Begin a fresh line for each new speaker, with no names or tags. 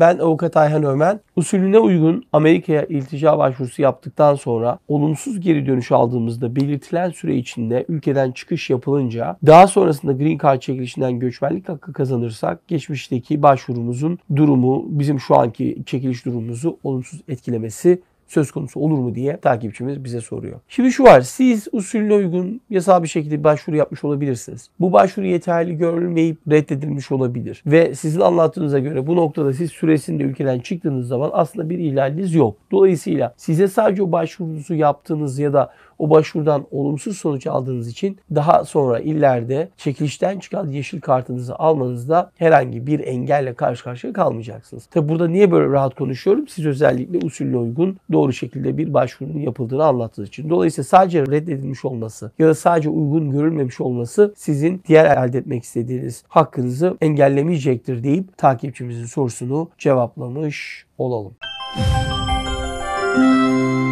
ben avukat Ayhan Ömen. Usulüne uygun Amerika'ya iltica başvurusu yaptıktan sonra olumsuz geri dönüş aldığımızda belirtilen süre içinde ülkeden çıkış yapılınca daha sonrasında Green Card çekilişinden göçmenlik hakkı kazanırsak geçmişteki başvurumuzun durumu bizim şu anki çekiliş durumumuzu olumsuz etkilemesi söz konusu olur mu diye takipçimiz bize soruyor. Şimdi şu var. Siz usulüne uygun yasal bir şekilde bir başvuru yapmış olabilirsiniz. Bu başvuru yeterli görülmeyip reddedilmiş olabilir. Ve sizin anlattığınıza göre bu noktada siz süresinde ülkeden çıktığınız zaman aslında bir ihlaliniz yok. Dolayısıyla size sadece o başvurunuzu yaptığınız ya da o başvurudan olumsuz sonuç aldığınız için daha sonra illerde çekilişten çıkan yeşil kartınızı almanızda herhangi bir engelle karşı karşıya kalmayacaksınız. Tabi burada niye böyle rahat konuşuyorum? Siz özellikle usulle uygun, doğru şekilde bir başvurunun yapıldığını anlattığı için. Dolayısıyla sadece reddedilmiş olması ya da sadece uygun görülmemiş olması sizin diğer elde etmek istediğiniz hakkınızı engellemeyecektir deyip takipçimizin sorusunu cevaplamış olalım. Müzik